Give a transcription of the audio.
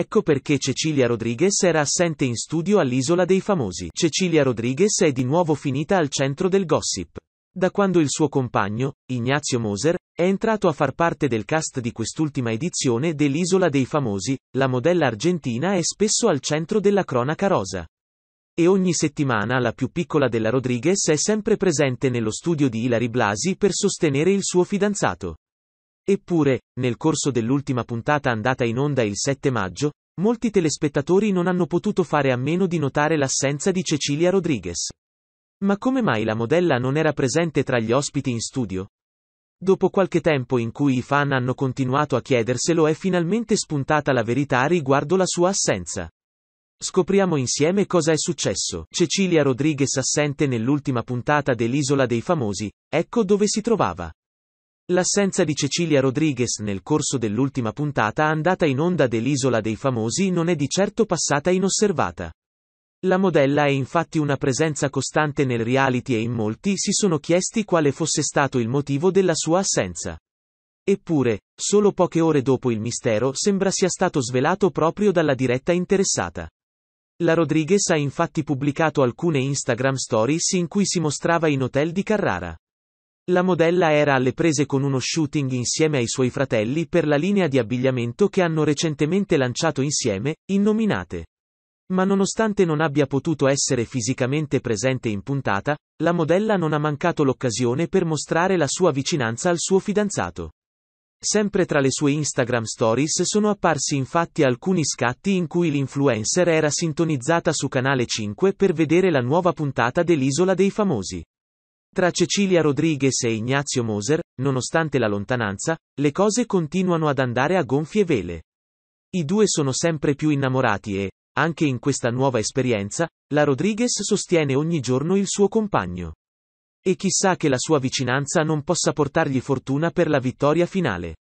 Ecco perché Cecilia Rodriguez era assente in studio all'Isola dei Famosi. Cecilia Rodriguez è di nuovo finita al centro del gossip. Da quando il suo compagno, Ignazio Moser, è entrato a far parte del cast di quest'ultima edizione dell'Isola dei Famosi, la modella argentina è spesso al centro della cronaca rosa e ogni settimana la più piccola della Rodriguez è sempre presente nello studio di Hilary Blasi per sostenere il suo fidanzato. Eppure, nel corso dell'ultima puntata andata in onda il 7 maggio, molti telespettatori non hanno potuto fare a meno di notare l'assenza di Cecilia Rodriguez. Ma come mai la modella non era presente tra gli ospiti in studio? Dopo qualche tempo in cui i fan hanno continuato a chiederselo è finalmente spuntata la verità riguardo la sua assenza. Scopriamo insieme cosa è successo. Cecilia Rodriguez assente nell'ultima puntata dell'Isola dei Famosi, ecco dove si trovava. L'assenza di Cecilia Rodriguez nel corso dell'ultima puntata andata in onda dell'Isola dei Famosi non è di certo passata inosservata. La modella è infatti una presenza costante nel reality e in molti si sono chiesti quale fosse stato il motivo della sua assenza. Eppure, solo poche ore dopo il mistero sembra sia stato svelato proprio dalla diretta interessata. La Rodriguez ha infatti pubblicato alcune Instagram stories in cui si mostrava in hotel di Carrara. La modella era alle prese con uno shooting insieme ai suoi fratelli per la linea di abbigliamento che hanno recentemente lanciato insieme, innominate. Ma nonostante non abbia potuto essere fisicamente presente in puntata, la modella non ha mancato l'occasione per mostrare la sua vicinanza al suo fidanzato. Sempre tra le sue Instagram stories sono apparsi infatti alcuni scatti in cui l'influencer era sintonizzata su Canale 5 per vedere la nuova puntata dell'Isola dei Famosi. Tra Cecilia Rodriguez e Ignazio Moser, nonostante la lontananza, le cose continuano ad andare a gonfie vele. I due sono sempre più innamorati e, anche in questa nuova esperienza, la Rodriguez sostiene ogni giorno il suo compagno. E chissà che la sua vicinanza non possa portargli fortuna per la vittoria finale.